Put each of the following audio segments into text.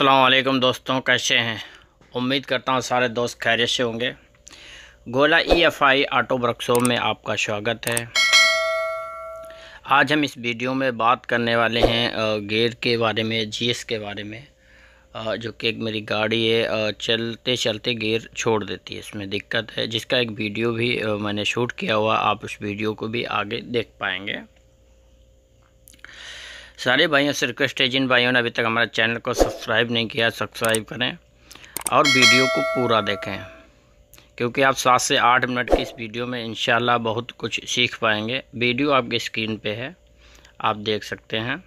अल्लाम दोस्तों कैसे हैं उम्मीद करता हूँ सारे दोस्त खैरियत से होंगे Gola E F I auto workshop में आपका स्वागत है आज हम इस वीडियो में बात करने वाले हैं गेयर के बारे में जीएस के बारे में जो कि एक मेरी गाड़ी है चलते चलते गेयर छोड़ देती है इसमें दिक्कत है जिसका एक वीडियो भी मैंने शूट किया हुआ आप उस वीडियो को भी आगे देख पाएंगे सारे भाइयों से रिक्वेस्ट है जिन भाइयों ने अभी तक हमारे चैनल को सब्सक्राइब नहीं किया सब्सक्राइब करें और वीडियो को पूरा देखें क्योंकि आप सात से आठ मिनट की इस वीडियो में इन बहुत कुछ सीख पाएंगे वीडियो आपके स्क्रीन पे है आप देख सकते हैं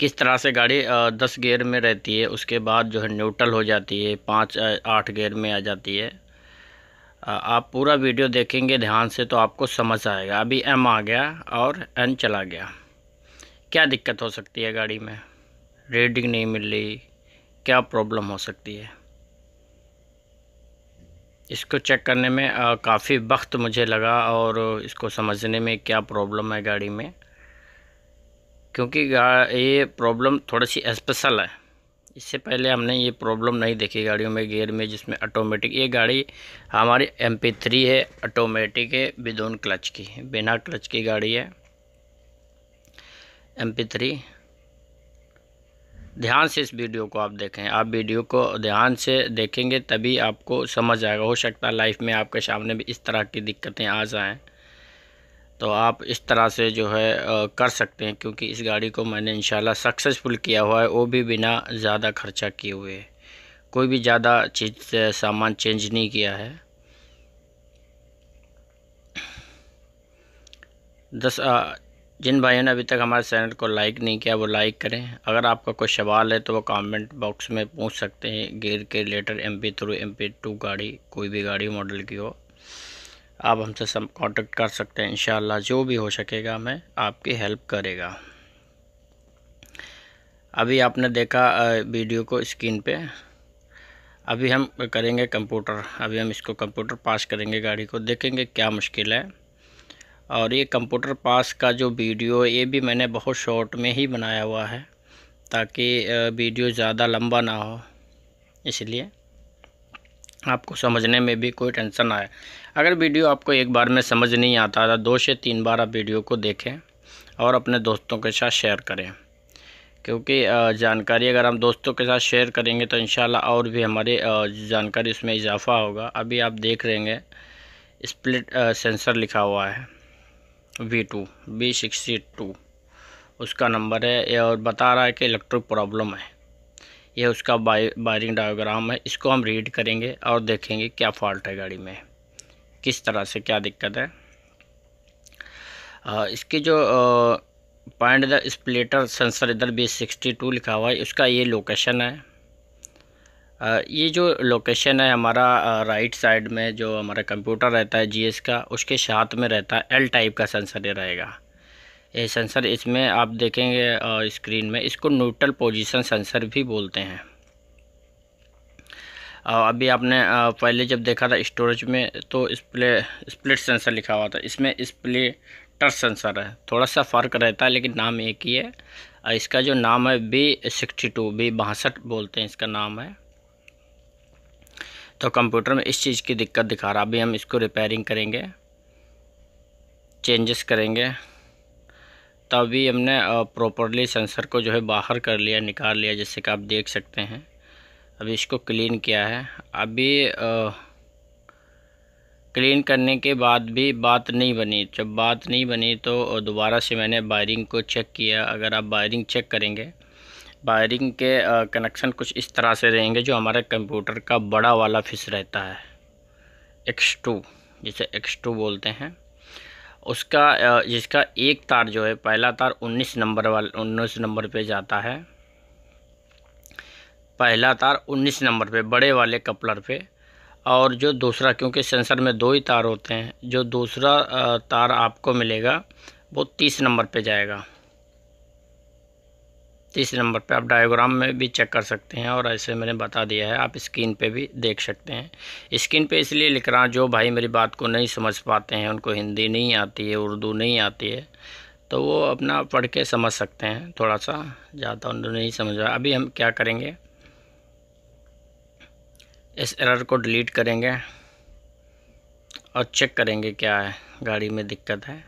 किस तरह से गाड़ी दस गेयर में रहती है उसके बाद जो है न्यूट्रल हो जाती है पाँच आठ गेयर में आ जाती है आप पूरा वीडियो देखेंगे ध्यान से तो आपको समझ आएगा अभी एम आ गया और एन चला गया क्या दिक्कत हो सकती है गाड़ी में रेडिंग नहीं मिल रही क्या प्रॉब्लम हो सकती है इसको चेक करने में काफ़ी वक्त मुझे लगा और इसको समझने में क्या प्रॉब्लम है गाड़ी में क्योंकि ये प्रॉब्लम थोड़ी सी स्पेशल है इससे पहले हमने ये प्रॉब्लम नहीं देखी गाड़ियों में गियर में जिसमें ऑटोमेटिक ये गाड़ी हमारी एम थ्री है ऑटोमेटिक है विदोन क्लच की बिना क्लच की गाड़ी है एम थ्री ध्यान से इस वीडियो को आप देखें आप वीडियो को ध्यान से देखेंगे तभी आपको समझ आएगा हो सकता है लाइफ में आपके सामने भी इस तरह की दिक्कतें आ जाएं तो आप इस तरह से जो है आ, कर सकते हैं क्योंकि इस गाड़ी को मैंने इंशाल्लाह सक्सेसफुल किया हुआ है वो भी बिना ज़्यादा खर्चा किए हुए कोई भी ज़्यादा चीज़ सामान चेंज नहीं किया है दस जिन भाइयों ने अभी तक हमारे चैनल को लाइक नहीं किया वो लाइक करें अगर आपका कोई सवाल है तो वो कमेंट बॉक्स में पूछ सकते हैं गियर के letter P through P to गाड़ी कोई भी गाड़ी मॉडल की हो आप हमसे सब कॉन्टेक्ट कर सकते हैं इन जो भी हो सकेगा मैं आपकी हेल्प करेगा अभी आपने देखा वीडियो को स्क्रीन पे अभी हम करेंगे कंप्यूटर अभी हम इसको कंप्यूटर पास करेंगे गाड़ी को देखेंगे क्या मुश्किल है और ये कंप्यूटर पास का जो वीडियो ये भी मैंने बहुत शॉर्ट में ही बनाया हुआ है ताकि वीडियो ज़्यादा लंबा ना हो इसलिए आपको समझने में भी कोई टेंशन ना आए अगर वीडियो आपको एक बार में समझ नहीं आता तो दो से तीन बार आप वीडियो को देखें और अपने दोस्तों के साथ शेयर करें क्योंकि जानकारी अगर हम दोस्तों के साथ शेयर करेंगे तो इन और भी हमारे जानकारी उसमें इजाफा होगा अभी आप देख रहेंगे स्प्लिट सेंसर लिखा हुआ है V two B sixty two उसका नंबर है और बता रहा है कि इलेक्ट्रिक प्रॉब्लम है यह उसका वायरिंग डायोग्राम है इसको हम रीड करेंगे और देखेंगे क्या फॉल्ट है गाड़ी में किस तरह से क्या दिक्कत है आ, इसकी जो पॉइंट द स्प्लेटर सेंसर इधर बी सिक्सटी टू लिखा हुआ है उसका ये लोकेशन है ये जो लोकेशन है हमारा राइट साइड में जो हमारा कंप्यूटर रहता है जीएस का उसके साथ में रहता है एल टाइप का सेंसर ये रहेगा ये सेंसर इसमें आप देखेंगे स्क्रीन में इसको न्यूट्रल पोजीशन सेंसर भी बोलते हैं अभी आपने पहले जब देखा था स्टोरेज में तो इस्प्ले स्प्लिट सेंसर लिखा हुआ था इसमें इस्प्ले टच सेंसर है थोड़ा सा फ़र्क रहता है लेकिन नाम एक ही है इसका जो नाम है बी सिक्सटी टू बी बासठ बोलते हैं इसका नाम है तो कंप्यूटर में इस चीज़ की दिक्कत दिखा रहा अभी हम इसको रिपेयरिंग करेंगे चेंजेस करेंगे तभी हमने प्रॉपरली सेंसर को जो है बाहर कर लिया निकाल लिया जैसे कि आप देख सकते हैं अभी इसको क्लीन किया है अभी आ, क्लीन करने के बाद भी बात नहीं बनी जब बात नहीं बनी तो दोबारा से मैंने वायरिंग को चेक किया अगर आप वायरिंग चेक करेंगे वायरिंग के कनेक्शन कुछ इस तरह से रहेंगे जो हमारे कंप्यूटर का बड़ा वाला फिस रहता है एक्स टू जिसे एक्स टू बोलते हैं उसका जिसका एक तार जो है पहला तार 19 नंबर वाला 19 नंबर पे जाता है पहला तार 19 नंबर पे बड़े वाले कपलर पे और जो दूसरा क्योंकि सेंसर में दो ही तार होते हैं जो दूसरा तार आपको मिलेगा वो तीस नंबर पर जाएगा तीसरे नंबर पे आप डायग्राम में भी चेक कर सकते हैं और ऐसे मैंने बता दिया है आप स्क्रीन पे भी देख सकते हैं स्क्रीन पे इसलिए लिख रहा हूँ जो भाई मेरी बात को नहीं समझ पाते हैं उनको हिंदी नहीं आती है उर्दू नहीं आती है तो वो अपना पढ़ के समझ सकते हैं थोड़ा सा ज़्यादा उनको नहीं समझ रहा अभी हम क्या करेंगे इस एरर को डिलीट करेंगे और चेक करेंगे क्या है गाड़ी में दिक्कत है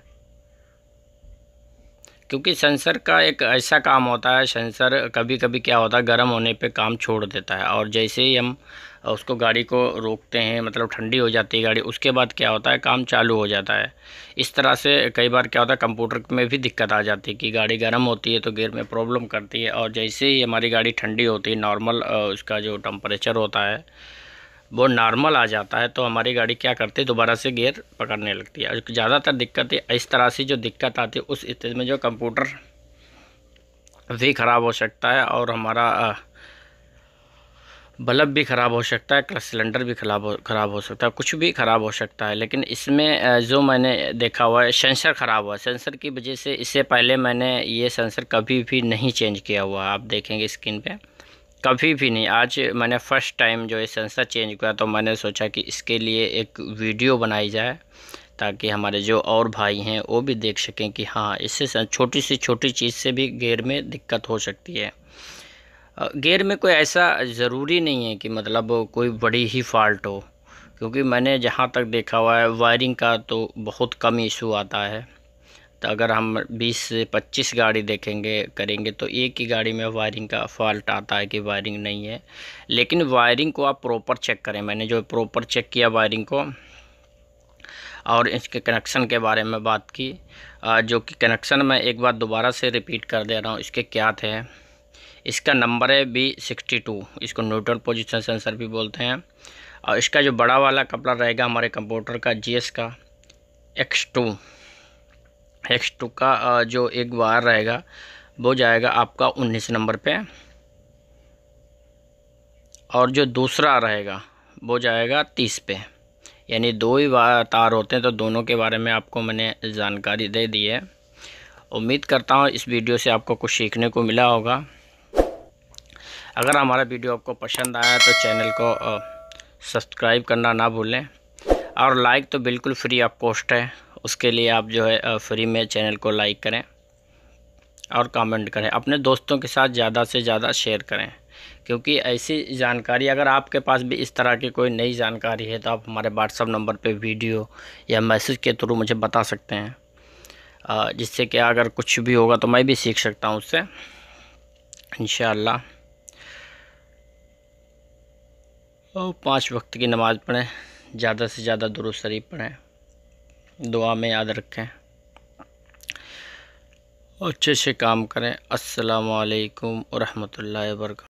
क्योंकि सेंसर का एक ऐसा काम होता है सेंसर कभी कभी क्या होता है गर्म होने पे काम छोड़ देता है और जैसे ही हम उसको गाड़ी को रोकते हैं मतलब ठंडी हो जाती है गाड़ी उसके बाद क्या होता है काम चालू हो जाता है इस तरह से कई बार क्या होता है कंप्यूटर में भी दिक्कत आ जाती है कि गाड़ी गर्म होती है तो गेयर में प्रॉब्लम करती है और जैसे ही हमारी गाड़ी ठंडी होती है नॉर्मल उसका जो टम्परेचर होता है वो नॉर्मल आ जाता है तो हमारी गाड़ी क्या करती है दोबारा से गियर पकड़ने लगती है ज़्यादातर दिक्कत इस तरह से जो दिक्कत आती है उस स्थिति में जो कंप्यूटर भी ख़राब हो सकता है और हमारा बल्ब भी ख़राब हो सकता है सिलेंडर भी ख़राब हो ख़राब हो सकता है कुछ भी ख़राब हो सकता है लेकिन इसमें जो मैंने देखा हुआ है सेंसर ख़राब हुआ है सेंसर की वजह से इससे पहले मैंने ये सेंसर कभी भी नहीं चेंज किया हुआ आप देखेंगे स्क्रीन पे कभी भी नहीं आज मैंने फ़र्स्ट टाइम जो है सेंसर चेंज किया तो मैंने सोचा कि इसके लिए एक वीडियो बनाई जाए ताकि हमारे जो और भाई हैं वो भी देख सकें कि हाँ इससे छोटी सी छोटी चीज़ से भी गेयर में दिक्कत हो सकती है गेयर में कोई ऐसा ज़रूरी नहीं है कि मतलब कोई बड़ी ही फॉल्ट हो क्योंकि मैंने जहाँ तक देखा हुआ है वायरिंग का तो बहुत कम इशू आता है तो अगर हम 20 से 25 गाड़ी देखेंगे करेंगे तो एक ही गाड़ी में वायरिंग का फॉल्ट आता है कि वायरिंग नहीं है लेकिन वायरिंग को आप प्रॉपर चेक करें मैंने जो प्रॉपर चेक किया वायरिंग को और इसके कनेक्शन के बारे में बात की जो कि कनेक्शन मैं एक बार दोबारा से रिपीट कर दे रहा हूँ इसके क्या थे इसका नंबर है बी सिक्सटी टू इसको न्यूट्रल पोजिशन सेंसर भी बोलते हैं और इसका जो बड़ा वाला कपड़ा रहेगा हमारे कंप्यूटर का जीएस का एक्स टू एक्स टू का जो एक बार रहेगा वो जाएगा आपका उन्नीस नंबर पे और जो दूसरा रहेगा वो जाएगा तीस पे यानी दो ही तार होते हैं तो दोनों के बारे में आपको मैंने जानकारी दे दी है उम्मीद करता हूँ इस वीडियो से आपको कुछ सीखने को मिला होगा अगर हमारा वीडियो आपको पसंद आया तो चैनल को सब्सक्राइब करना ना भूलें और लाइक तो बिल्कुल फ्री ऑफ कॉस्ट है उसके लिए आप जो है फ्री में चैनल को लाइक करें और कमेंट करें अपने दोस्तों के साथ ज़्यादा से ज़्यादा शेयर करें क्योंकि ऐसी जानकारी अगर आपके पास भी इस तरह की कोई नई जानकारी है तो आप हमारे व्हाट्सअप नंबर पर वीडियो या मैसेज के थ्रू मुझे बता सकते हैं जिससे कि अगर कुछ भी होगा तो मैं भी सीख सकता हूँ उससे इन और पाँच वक्त की नमाज़ पढ़ें ज़्यादा से ज़्यादा दुरुस्त शरीफ पढ़ें दुआ में याद रखें अच्छे से काम करें अस्सलाम वालेकुम रहमतुल्लाहि